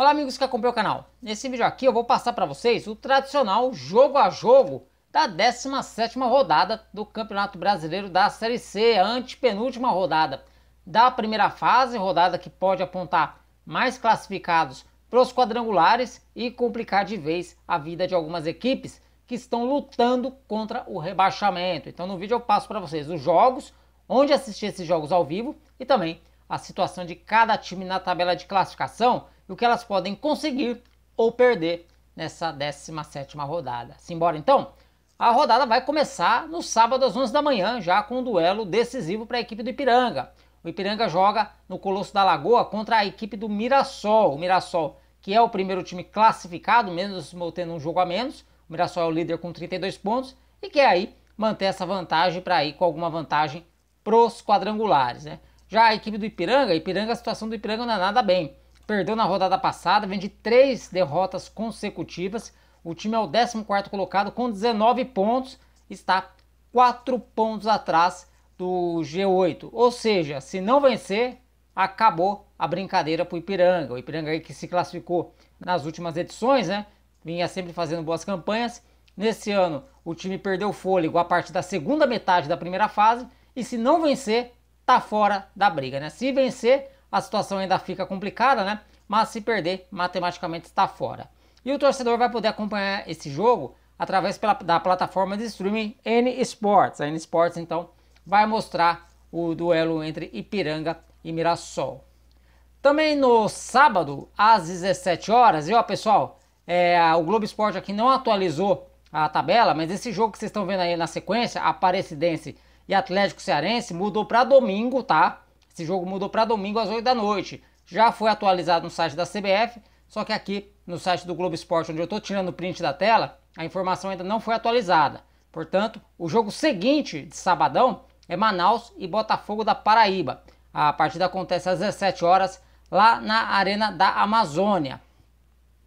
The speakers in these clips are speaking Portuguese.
Olá amigos que acompanham o canal, nesse vídeo aqui eu vou passar para vocês o tradicional jogo a jogo da 17ª rodada do Campeonato Brasileiro da Série C, a antepenúltima rodada da primeira fase, rodada que pode apontar mais classificados para os quadrangulares e complicar de vez a vida de algumas equipes que estão lutando contra o rebaixamento. Então no vídeo eu passo para vocês os jogos, onde assistir esses jogos ao vivo e também a situação de cada time na tabela de classificação e o que elas podem conseguir ou perder nessa 17 rodada. Simbora então, a rodada vai começar no sábado às 11 da manhã, já com um duelo decisivo para a equipe do Ipiranga. O Ipiranga joga no Colosso da Lagoa contra a equipe do Mirassol. O Mirassol, que é o primeiro time classificado, mesmo tendo um jogo a menos, o Mirassol é o líder com 32 pontos e quer aí manter essa vantagem para ir com alguma vantagem pros quadrangulares, né? Já a equipe do Ipiranga, Ipiranga, a situação do Ipiranga não é nada bem. Perdeu na rodada passada, vem de três derrotas consecutivas. O time é o 14 colocado com 19 pontos, está 4 pontos atrás do G8. Ou seja, se não vencer, acabou a brincadeira para o Ipiranga. O Ipiranga aí que se classificou nas últimas edições, né? Vinha sempre fazendo boas campanhas. Nesse ano, o time perdeu fôlego a partir da segunda metade da primeira fase. E se não vencer, tá fora da briga, né? Se vencer, a situação ainda fica complicada, né? Mas se perder, matematicamente está fora. E o torcedor vai poder acompanhar esse jogo através pela, da plataforma de streaming N Sports. A N Sports então vai mostrar o duelo entre Ipiranga e Mirassol. Também no sábado às 17 horas, e ó pessoal, é, o Globo Esporte aqui não atualizou a tabela, mas esse jogo que vocês estão vendo aí na sequência, Aparecidense e Atlético Cearense, mudou para domingo, tá? Esse jogo mudou para domingo às 8 da noite. Já foi atualizado no site da CBF, só que aqui no site do Globo Esporte, onde eu estou tirando o print da tela, a informação ainda não foi atualizada. Portanto, o jogo seguinte de sabadão é Manaus e Botafogo da Paraíba. A partida acontece às 17 horas lá na Arena da Amazônia.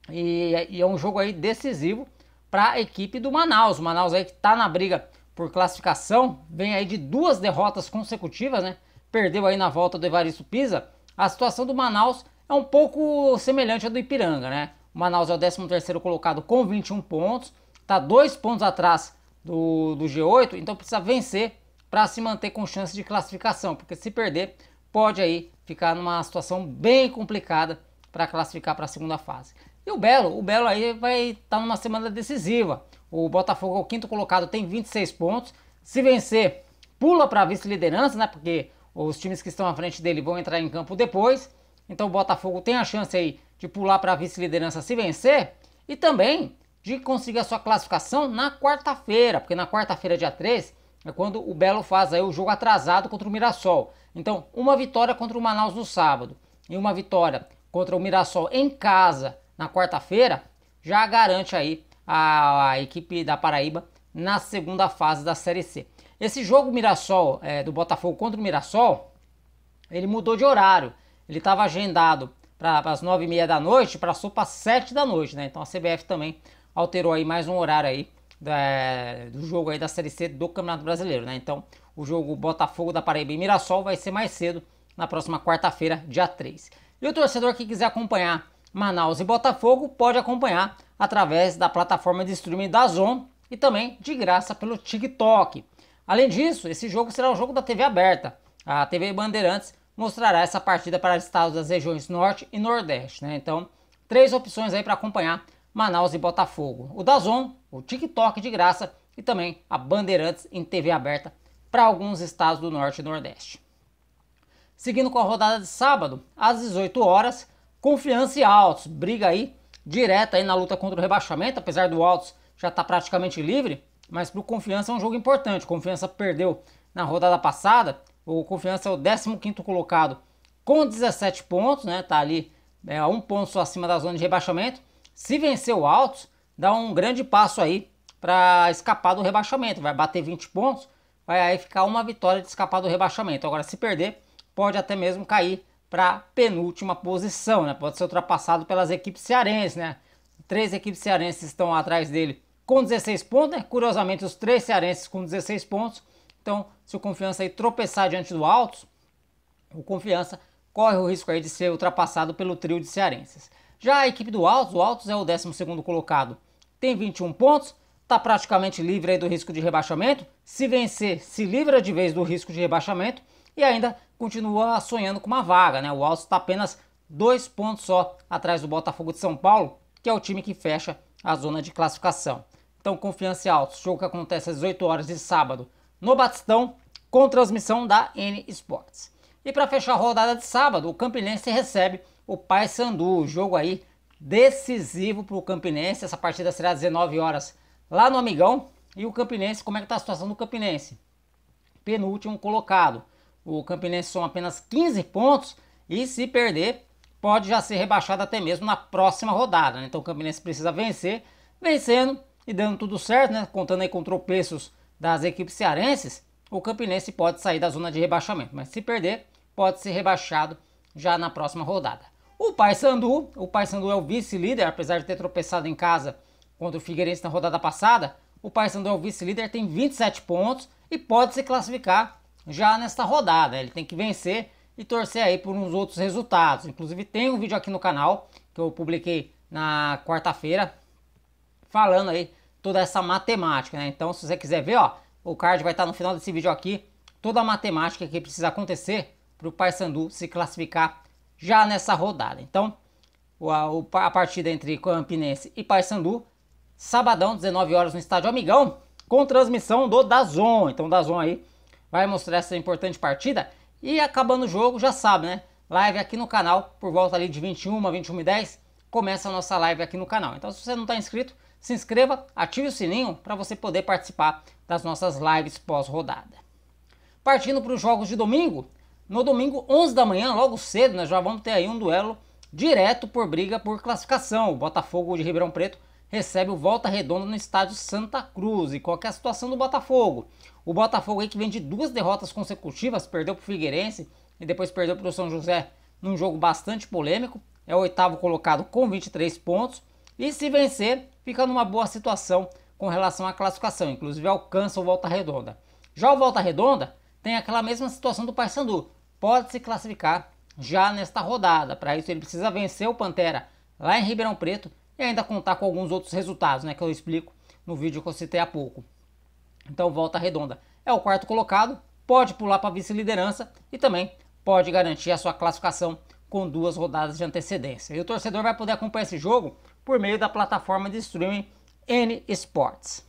E, e é um jogo aí decisivo para a equipe do Manaus. O Manaus aí que está na briga por classificação, vem aí de duas derrotas consecutivas, né? perdeu aí na volta do Evaristo Pisa, a situação do Manaus é um pouco semelhante à do Ipiranga, né? O Manaus é o 13º colocado com 21 pontos, está dois pontos atrás do, do G8, então precisa vencer para se manter com chance de classificação, porque se perder pode aí ficar numa situação bem complicada para classificar para a segunda fase. E o Belo, o Belo aí vai estar tá numa semana decisiva. O Botafogo é o quinto colocado, tem 26 pontos. Se vencer, pula para a vice-liderança, né? Porque os times que estão à frente dele vão entrar em campo depois. Então o Botafogo tem a chance aí de pular para a vice-liderança se vencer e também de conseguir a sua classificação na quarta-feira, porque na quarta-feira, dia 3, é quando o Belo faz aí o jogo atrasado contra o Mirassol. Então, uma vitória contra o Manaus no sábado e uma vitória contra o Mirassol em casa na quarta-feira já garante aí a, a equipe da Paraíba na segunda fase da Série C. Esse jogo Mirassol é, do Botafogo contra o Mirassol, ele mudou de horário. Ele estava agendado para as nove e meia da noite, passou para sete da noite, né? Então a CBF também alterou aí mais um horário aí da, do jogo aí da Série C do Campeonato Brasileiro, né? Então o jogo Botafogo da Paraíba e Mirassol vai ser mais cedo na próxima quarta-feira, dia 3. E o torcedor que quiser acompanhar Manaus e Botafogo pode acompanhar através da plataforma de streaming da Zon e também de graça pelo TikTok. Além disso, esse jogo será o jogo da TV aberta. A TV Bandeirantes mostrará essa partida para estados das regiões Norte e Nordeste. Né? Então, três opções aí para acompanhar Manaus e Botafogo. O Dazon, o TikTok de graça e também a Bandeirantes em TV aberta para alguns estados do Norte e Nordeste. Seguindo com a rodada de sábado, às 18 horas, Confiança e Altos, briga aí direta aí na luta contra o rebaixamento, apesar do Altos já estar tá praticamente livre, mas para o Confiança é um jogo importante. Confiança perdeu na rodada passada. O Confiança é o 15 colocado com 17 pontos, né? Tá ali é, um ponto só acima da zona de rebaixamento. Se vencer o Altos, dá um grande passo aí para escapar do rebaixamento. Vai bater 20 pontos, vai aí ficar uma vitória de escapar do rebaixamento. Agora, se perder, pode até mesmo cair para penúltima posição, né? Pode ser ultrapassado pelas equipes cearenses, né? Três equipes cearenses estão atrás dele com 16 pontos, né? curiosamente os três cearenses com 16 pontos. Então, se o Confiança aí tropeçar diante do Altos, o Confiança corre o risco aí de ser ultrapassado pelo trio de cearenses. Já a equipe do Altos, o Altos é o 12 colocado, tem 21 pontos, está praticamente livre aí do risco de rebaixamento. Se vencer, se livra de vez do risco de rebaixamento e ainda continua sonhando com uma vaga, né? O Altos está apenas dois pontos só atrás do Botafogo de São Paulo, que é o time que fecha a zona de classificação. Então, Confiança e Altos, jogo que acontece às 8 horas de sábado no Batistão, com transmissão da N Sports. E para fechar a rodada de sábado, o Campinense recebe o Paysandu, jogo aí decisivo para o Campinense. Essa partida será às 19 horas lá no Amigão. E o Campinense, como é que está a situação do Campinense? Penúltimo colocado. O Campinense são apenas 15 pontos e se perder, pode já ser rebaixado até mesmo na próxima rodada. Né? Então o Campinense precisa vencer, vencendo e dando tudo certo, né? contando aí com tropeços das equipes cearenses, o Campinense pode sair da zona de rebaixamento, mas se perder, pode ser rebaixado já na próxima rodada. O Paysandu, o Paysandu é o vice-líder, apesar de ter tropeçado em casa contra o Figueirense na rodada passada, o Paysandu é o vice-líder, tem 27 pontos e pode se classificar já nesta rodada. Ele tem que vencer e torcer aí por uns outros resultados. Inclusive tem um vídeo aqui no canal que eu publiquei na quarta-feira falando aí toda essa matemática, né? Então se você quiser ver, ó, o card vai estar no final desse vídeo aqui, toda a matemática que precisa acontecer para o Paysandu se classificar já nessa rodada. Então a, partida entre Campinense e Paysandu, sabadão, 19 horas no estádio Amigão, com transmissão do Dazon. Então o Dazon aí vai mostrar essa importante partida. E acabando o jogo, já sabe, né? Live aqui no canal, por volta ali de 21, 21 e 10, começa a nossa live aqui no canal. Então, se você não está inscrito, se inscreva, ative o sininho para você poder participar das nossas lives pós-rodada. Partindo para os jogos de domingo, no domingo 11 da manhã, logo cedo, nós já vamos ter aí um duelo direto por briga por classificação. O Botafogo de Ribeirão Preto recebe o Volta Redonda no estádio Santa Cruz. E qual é a situação do Botafogo? O Botafogo aí que vem de duas derrotas consecutivas, perdeu para o Figueirense e depois perdeu para o São José num jogo bastante polêmico. É o oitavo colocado com 23 pontos e se vencer, fica numa boa situação com relação à classificação, inclusive alcança o Volta Redonda. Já o Volta Redonda tem aquela mesma situação do Paysandu, pode se classificar já nesta rodada. Para isso ele precisa vencer o Pantera lá em Ribeirão Preto e ainda contar com alguns outros resultados, né, que eu explico no vídeo que eu citei há pouco. Então, volta redonda é o quarto colocado, pode pular para vice-liderança e também pode garantir a sua classificação com duas rodadas de antecedência. E o torcedor vai poder acompanhar esse jogo por meio da plataforma de streaming N Sports.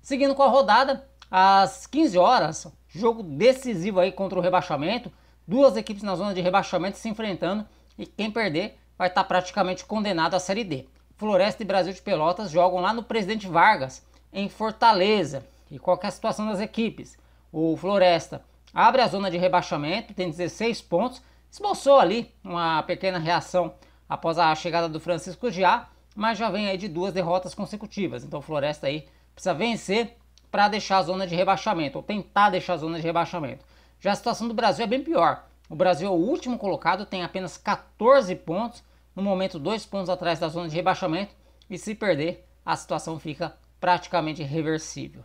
Seguindo com a rodada, às 15 horas, jogo decisivo aí contra o rebaixamento, duas equipes na zona de rebaixamento se enfrentando e quem perder vai estar tá praticamente condenado à Série D. Floresta e Brasil de Pelotas jogam lá no Presidente Vargas, em Fortaleza. E qual é a situação das equipes? O Floresta abre a zona de rebaixamento, tem 16 pontos, esboçou ali uma pequena reação após a chegada do Francisco Giá, mas já vem aí de duas derrotas consecutivas. Então o Floresta aí precisa vencer para deixar a zona de rebaixamento, ou tentar deixar a zona de rebaixamento. Já a situação do Brasil é bem pior. O Brasil é o último colocado, tem apenas 14 pontos, no momento dois pontos atrás da zona de rebaixamento e se perder, a situação fica praticamente reversível.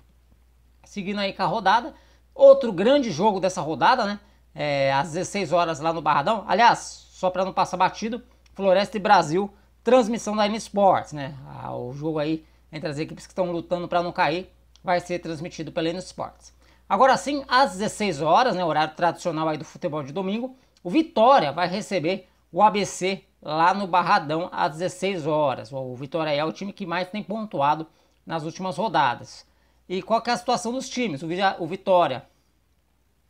Seguindo aí com a rodada, outro grande jogo dessa rodada, né? É, às 16 horas lá no Barradão. Aliás, só para não passar batido, Floresta e Brasil, transmissão da M Sports, né? Ah, o jogo aí entre as equipes que estão lutando para não cair vai ser transmitido pela N Sports. Agora sim, às 16 horas, né, horário tradicional aí do futebol de domingo, o Vitória vai receber o ABC lá no Barradão às 16 horas. O Vitória é o time que mais tem pontuado nas últimas rodadas. E qual é a situação dos times? O Vitória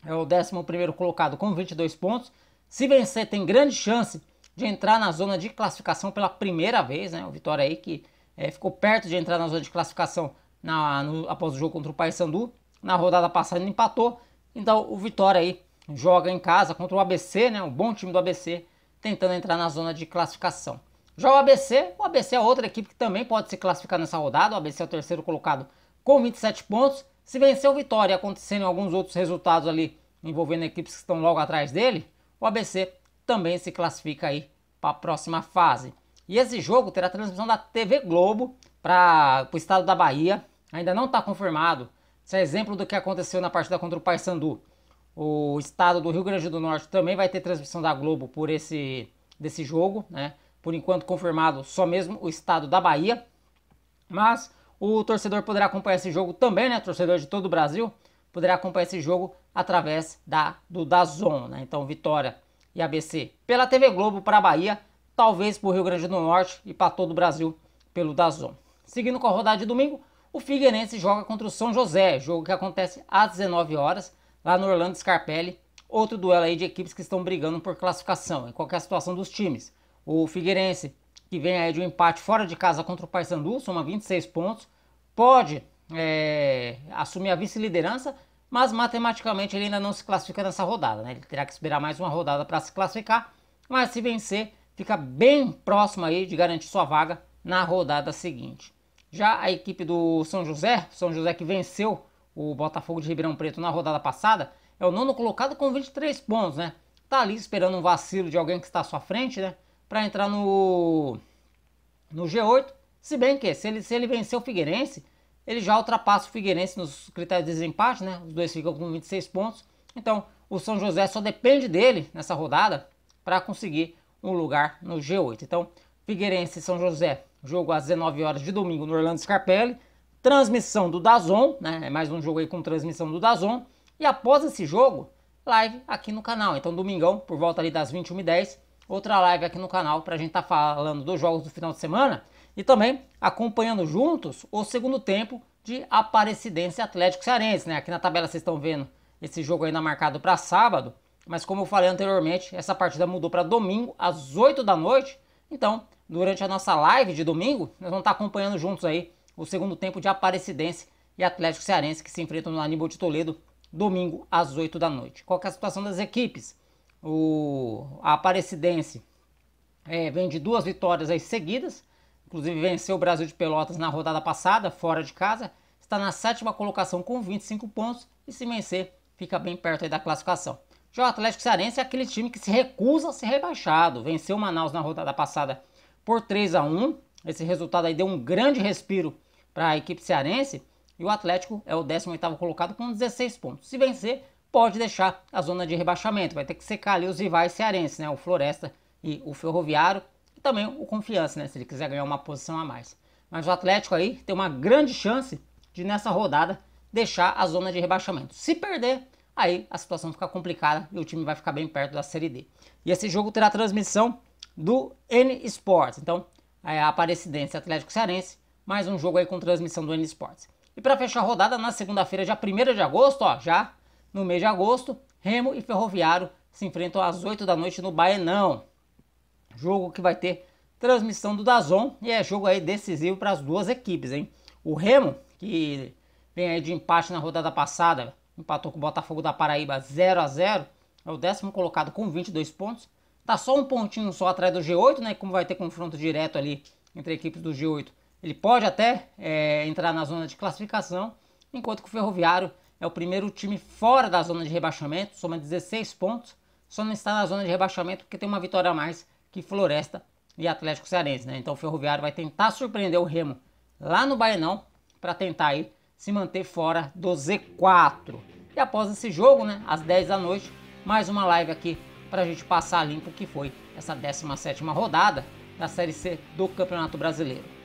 é o 11 colocado com 22 pontos. Se vencer, tem grande chance de entrar na zona de classificação pela primeira vez. Né? O Vitória aí que é, ficou perto de entrar na zona de classificação na, no, após o jogo contra o Paysandu. Na rodada passada empatou. Então o Vitória aí joga em casa contra o ABC, né? um bom time do ABC tentando entrar na zona de classificação. Já o ABC, o ABC é outra equipe que também pode se classificar nessa rodada. O ABC é o terceiro colocado com 27 pontos. Se vencer o Vitória e acontecendo alguns outros resultados ali envolvendo equipes que estão logo atrás dele, o ABC também se classifica aí para a próxima fase. E esse jogo terá transmissão da TV Globo para o estado da Bahia. Ainda não está confirmado. Isso é exemplo do que aconteceu na partida contra o Paysandu. O estado do Rio Grande do Norte também vai ter transmissão da Globo por esse desse jogo, né? Por enquanto confirmado só mesmo o estado da Bahia, mas o torcedor poderá acompanhar esse jogo também, né? Torcedor de todo o Brasil poderá acompanhar esse jogo através da do Dazon, né? Então Vitória e ABC pela TV Globo para a Bahia, talvez para o Rio Grande do Norte e para todo o Brasil pelo Dazon. Seguindo com a rodada de domingo, o Figueirense joga contra o São José, jogo que acontece às 19 horas lá no Orlando Scarpelli. Outro duelo aí de equipes que estão brigando por classificação. em qual é a situação dos times? O Figueirense, que vem aí de um empate fora de casa contra o Paysandu, soma 26 pontos, pode é, assumir a vice-liderança, mas matematicamente ele ainda não se classifica nessa rodada. Né? Ele terá que esperar mais uma rodada para se classificar, mas se vencer, fica bem próximo aí de garantir sua vaga na rodada seguinte. Já a equipe do São José, São José que venceu o Botafogo de Ribeirão Preto na rodada passada, é o nono colocado com 23 pontos, né? Tá ali esperando um vacilo de alguém que está à sua frente, né? Para entrar no no G8. Se bem que, se ele, se ele vencer o Figueirense, ele já ultrapassa o Figueirense nos critérios de desempate, né? Os dois ficam com 26 pontos. Então, o São José só depende dele nessa rodada para conseguir um lugar no G8. Então, Figueirense e São José, jogo às 19 horas de domingo no Orlando Scarpelli transmissão do Dazon, né? É mais um jogo aí com transmissão do Dazon. E após esse jogo, live aqui no canal. Então, domingão, por volta ali das 21h10, outra live aqui no canal para a gente estar tá falando dos jogos do final de semana e também acompanhando juntos o segundo tempo de Aparecidense Atlético Cearense, né? Aqui na tabela vocês estão vendo esse jogo ainda marcado para sábado, mas como eu falei anteriormente, essa partida mudou para domingo às 8 da noite. Então, durante a nossa live de domingo, nós vamos estar tá acompanhando juntos aí o segundo tempo de Aparecidense e Atlético Cearense, que se enfrentam no Aníbal de Toledo, domingo às 8 da noite. Qual é a situação das equipes? O a Aparecidense é, vem de duas vitórias aí seguidas, inclusive venceu o Brasil de Pelotas na rodada passada, fora de casa, está na sétima colocação com 25 pontos e se vencer, fica bem perto da classificação. Já o Atlético Cearense é aquele time que se recusa a ser rebaixado, venceu o Manaus na rodada passada por 3 a 1. Esse resultado aí deu um grande respiro para a equipe cearense. E o Atlético é o 18º colocado com 16 pontos. Se vencer, pode deixar a zona de rebaixamento. Vai ter que secar ali os rivais cearenses, né? O Floresta e o Ferroviário. E também o Confiança, né? Se ele quiser ganhar uma posição a mais. Mas o Atlético aí tem uma grande chance de, nessa rodada, deixar a zona de rebaixamento. Se perder, aí a situação fica complicada e o time vai ficar bem perto da Série D. E esse jogo terá transmissão do N Sports. Então, é a Aparecidense Atlético Cearense mais um jogo aí com transmissão do N Sports. E para fechar a rodada, na segunda-feira, já 1 de agosto, ó, já no mês de agosto, Remo e Ferroviário se enfrentam às 8 da noite no Baenão. Jogo que vai ter transmissão do Dazon e é jogo aí decisivo para as duas equipes, hein? O Remo, que vem aí de empate na rodada passada, empatou com o Botafogo da Paraíba 0 a 0 é o décimo colocado com 22 pontos. Tá só um pontinho só atrás do G8, né? Como vai ter confronto direto ali entre equipes do G8 ele pode até é, entrar na zona de classificação, enquanto que o Ferroviário é o primeiro time fora da zona de rebaixamento, soma 16 pontos, só não está na zona de rebaixamento porque tem uma vitória a mais que Floresta e Atlético Cearense, né? Então o Ferroviário vai tentar surpreender o Remo lá no Baenão para tentar aí se manter fora do Z4. E após esse jogo, né, às 10 da noite, mais uma live aqui para a gente passar limpo o que foi essa 17ª rodada da Série C do Campeonato Brasileiro.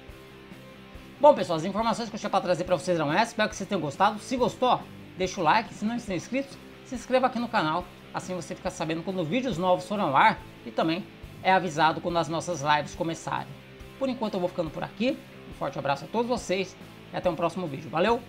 Bom, pessoal, as informações que eu tinha para trazer para vocês eram essas. Espero que vocês tenham gostado. Se gostou, deixa o like. Se não estão é inscritos, se inscreva aqui no canal. Assim você fica sabendo quando vídeos novos forem ao ar e também é avisado quando as nossas lives começarem. Por enquanto eu vou ficando por aqui. Um forte abraço a todos vocês e até um próximo vídeo. Valeu!